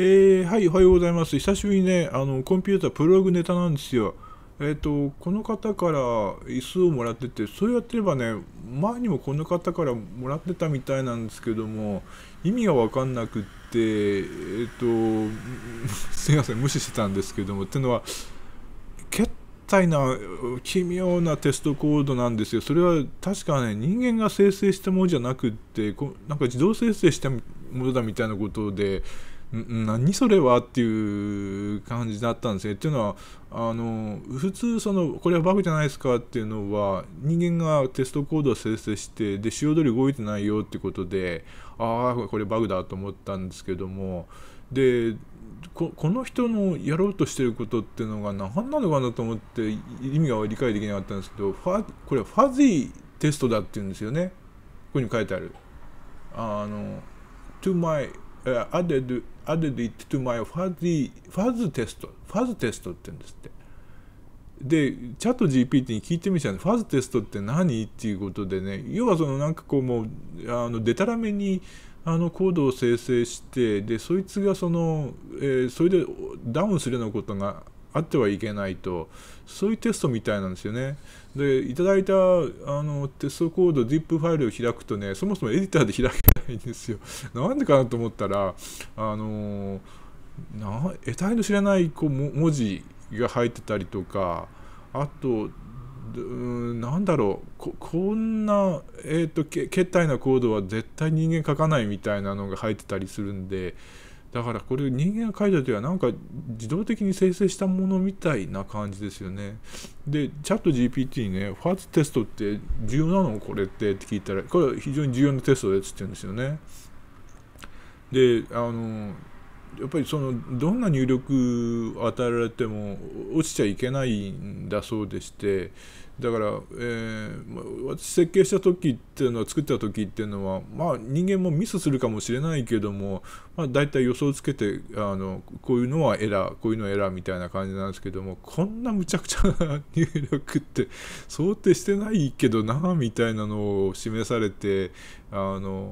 えー、はい、おはようございます。久しぶりにね、あの、コンピュータープログネタなんですよ。えっ、ー、と、この方から椅子をもらってて、そうやってればね、前にもこの方からもらってたみたいなんですけども、意味がわかんなくって、えっ、ー、と、すいません、無視してたんですけども、っていうのは、決体な奇妙なテストコードなんですよ。それは確かね、人間が生成したものじゃなくって、こなんか自動生成したものだみたいなことで、何それはっていう感じだったんですよ。っていうのはあの普通そのこれはバグじゃないですかっていうのは人間がテストコードを生成してで潮取通り動いてないよってことでああこれバグだと思ったんですけどもでこの人のやろうとしてることっていうのが何なのかなと思って意味が理解できなかったんですけどファこれはファジーテストだっていうんですよねここに書いてある。あの to my uh, added, added it to my fuzzy, fuzz test. fuzz test って言うんですって。で、チャット GPT に聞いてみたら、ファズテストって何っていうことでね、要はそのなんかこうもう、あの、でたらめに、あのコードを生成してでそいつがその、えー、それでダウンするようなことがあってはいけないとそういうテストみたいなんですよねでいただいたあのテストコード ZIP ファイルを開くとねそもそもエディターで開ないんですよ。なんでかなと思ったら、あのな得体の知らないこう文字が入ってたりとかあとうんなんだろうここんな、えーと、けったいなコードは絶対人間書かないみたいなのが入ってたりするんでだからこれ人間が書いた時はなんか自動的に生成したものみたいな感じですよね。で、チャット GPT ね、ファーズテストって重要なのこれってって聞いたら、これは非常に重要なテストでって言ってるんですよね。で、あの、やっぱりそのどんな入力与えられても落ちちゃいけないんだそうでしてだから、えー、私設計した時っていうのは作った時っていうのは、まあ、人間もミスするかもしれないけども、まあ、大体予想つけてあのこういうのはエラーこういうのはエラーみたいな感じなんですけどもこんなむちゃくちゃな入力って想定してないけどなみたいなのを示されて、あの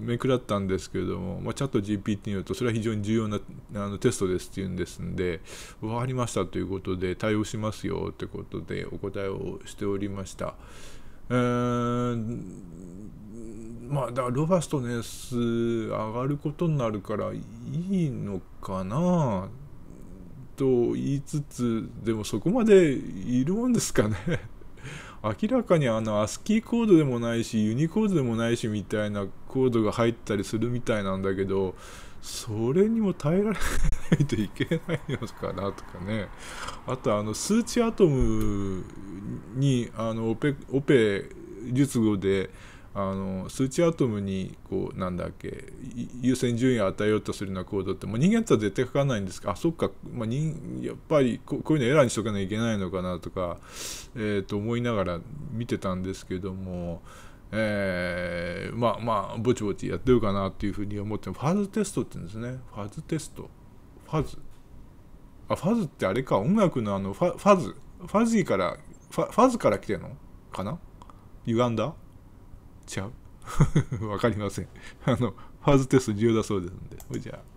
めくらったんですけれども、まあ、チャット GPT によるとそれは非常に重要なあのテストですっていうんですんで分かりましたということで対応しますよということでお答えをしておりました。えー、まあだからロバストネス上がることになるからいいのかなと言いつつでもそこまでいるもんですかね明らかにあの ASCII コードでもないしユニコードでもないしみたいなコードが入ったりするみたいなんだけどそれにも耐えられないといけないのかなとかねあとあの数値アトムにあのオペオペ術語であの数値アトムにこうなんだっけ優先順位を与えようとするようなコードってもう人間やった絶対書かないんですがあそっか、まあ人、やっぱりこういうのエラーにしとかなきゃいけないのかなとか、えー、と思いながら見てたんですけども。えー、まあまあぼちぼちやってるかなっていうふうに思ってファズテストって言うんですねファズテストファズあファズってあれか音楽のあのファファズファズからファファズから来てるのかな歪んだちゃう わかりません。あの、ファーズテスト重要だそうですんで。じゃあ。